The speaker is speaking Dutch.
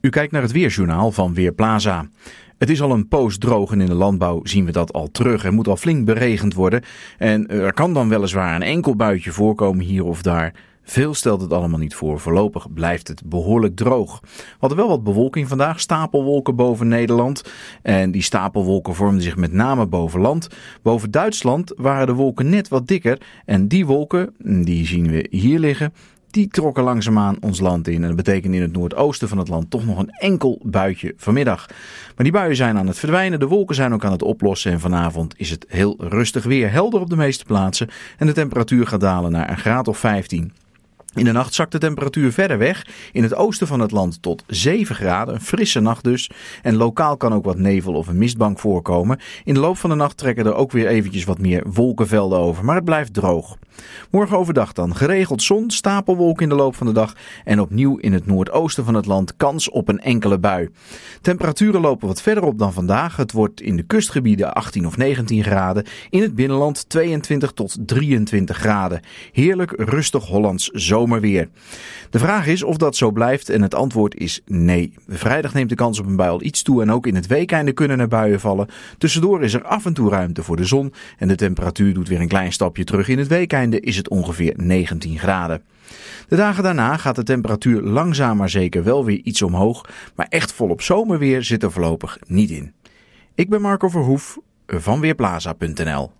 U kijkt naar het weerjournaal van Weerplaza. Het is al een poos droog en in de landbouw zien we dat al terug. Er moet al flink beregend worden en er kan dan weliswaar een enkel buitje voorkomen hier of daar. Veel stelt het allemaal niet voor. Voorlopig blijft het behoorlijk droog. We hadden wel wat bewolking vandaag, stapelwolken boven Nederland. En die stapelwolken vormden zich met name boven land. Boven Duitsland waren de wolken net wat dikker. En die wolken, die zien we hier liggen, die trokken langzaamaan ons land in. En dat betekent in het noordoosten van het land toch nog een enkel buitje vanmiddag. Maar die buien zijn aan het verdwijnen, de wolken zijn ook aan het oplossen. En vanavond is het heel rustig weer, helder op de meeste plaatsen. En de temperatuur gaat dalen naar een graad of 15. In de nacht zakt de temperatuur verder weg. In het oosten van het land tot 7 graden. Een frisse nacht dus. En lokaal kan ook wat nevel of een mistbank voorkomen. In de loop van de nacht trekken er ook weer eventjes wat meer wolkenvelden over. Maar het blijft droog. Morgen overdag dan geregeld zon, stapelwolken in de loop van de dag. En opnieuw in het noordoosten van het land kans op een enkele bui. Temperaturen lopen wat verder op dan vandaag. Het wordt in de kustgebieden 18 of 19 graden. In het binnenland 22 tot 23 graden. Heerlijk rustig Hollands zomer de vraag is of dat zo blijft en het antwoord is nee. Vrijdag neemt de kans op een bui al iets toe en ook in het weekeinde kunnen er buien vallen. Tussendoor is er af en toe ruimte voor de zon en de temperatuur doet weer een klein stapje terug. In het weekende is het ongeveer 19 graden. De dagen daarna gaat de temperatuur langzaam maar zeker wel weer iets omhoog, maar echt volop zomerweer zit er voorlopig niet in. Ik ben Marco Verhoef van Weerplaza.nl